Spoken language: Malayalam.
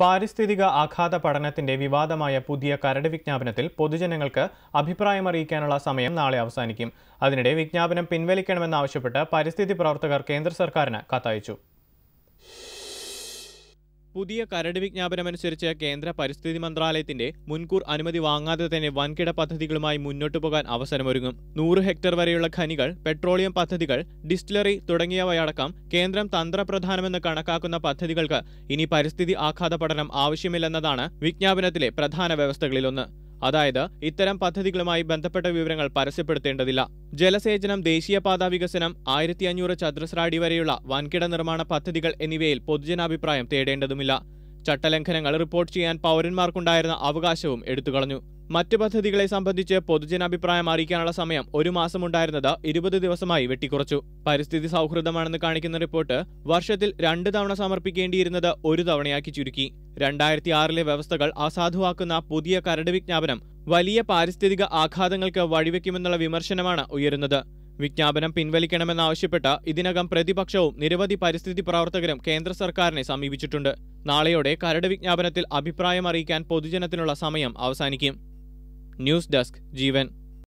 പാരിസ്ഥിതിക ആഘാത പഠനത്തിന്റെ വിവാദമായ പുതിയ കരട് വിജ്ഞാപനത്തിൽ പൊതുജനങ്ങൾക്ക് അറിയിക്കാനുള്ള സമയം നാളെ അവസാനിക്കും അതിനിടെ വിജ്ഞാപനം പിൻവലിക്കണമെന്നാവശ്യപ്പെട്ട് പരിസ്ഥിതി പ്രവർത്തകർ കേന്ദ്ര സർക്കാരിന് കത്തയച്ചു പുതിയ കരട് വിജ്ഞാപനമനുസരിച്ച് കേന്ദ്ര പരിസ്ഥിതി മന്ത്രാലയത്തിന്റെ മുൻകൂർ അനുമതി വാങ്ങാതെ തന്നെ വൻകിട പദ്ധതികളുമായി മുന്നോട്ടു പോകാൻ അവസരമൊരുങ്ങും നൂറ് ഹെക്ടർ വരെയുള്ള ഖനികൾ പെട്രോളിയം പദ്ധതികൾ ഡിസ്റ്റിലറി തുടങ്ങിയവയടക്കം കേന്ദ്രം തന്ത്രപ്രധാനമെന്ന് കണക്കാക്കുന്ന പദ്ധതികൾക്ക് ഇനി പരിസ്ഥിതി ആഘാത പഠനം ആവശ്യമില്ലെന്നതാണ് വിജ്ഞാപനത്തിലെ പ്രധാന വ്യവസ്ഥകളിലൊന്ന് അതായത് ഇത്തരം പദ്ധതികളുമായി ബന്ധപ്പെട്ട വിവരങ്ങൾ പരസ്യപ്പെടുത്തേണ്ടതില്ല ജലസേചനം ദേശീയപാതാ വികസനം ആയിരത്തി അഞ്ഞൂറ് ചതുരശ്രാടി വരെയുള്ള വൻകിട നിർമ്മാണ പദ്ധതികൾ എന്നിവയിൽ പൊതുജനാഭിപ്രായം തേടേണ്ടതുമില്ല ചട്ടലംഘനങ്ങൾ റിപ്പോർട്ട് ചെയ്യാൻ പൗരന്മാർക്കുണ്ടായിരുന്ന അവകാശവും എടുത്തുകളഞ്ഞു മറ്റ് പദ്ധതികളെ സംബന്ധിച്ച് പൊതുജനാഭിപ്രായം അറിയിക്കാനുള്ള സമയം ഒരു മാസമുണ്ടായിരുന്നത് ഇരുപത് ദിവസമായി വെട്ടിക്കുറച്ചു പരിസ്ഥിതി സൗഹൃദമാണെന്ന് കാണിക്കുന്ന റിപ്പോർട്ട് വർഷത്തിൽ രണ്ട് തവണ സമർപ്പിക്കേണ്ടിയിരുന്നത് ഒരു തവണയാക്കി ചുരുക്കി രണ്ടായിരത്തി ആറിലെ വ്യവസ്ഥകൾ അസാധുവാക്കുന്ന പുതിയ കരട് വിജ്ഞാപനം വലിയ പാരിസ്ഥിതിക ആഘാതങ്ങൾക്ക് വഴിവെക്കുമെന്നുള്ള വിമർശനമാണ് ഉയരുന്നത് വിജ്ഞാപനം പിൻവലിക്കണമെന്നാവശ്യപ്പെട്ട് ഇതിനകം പ്രതിപക്ഷവും നിരവധി പരിസ്ഥിതി പ്രവർത്തകരും കേന്ദ്ര സർക്കാരിനെ സമീപിച്ചിട്ടുണ്ട് നാളെയോടെ കരട് വിജ്ഞാപനത്തിൽ അഭിപ്രായം അറിയിക്കാൻ പൊതുജനത്തിനുള്ള സമയം അവസാനിക്കും ന്യൂസ് ഡെസ്ക് ജീവൻ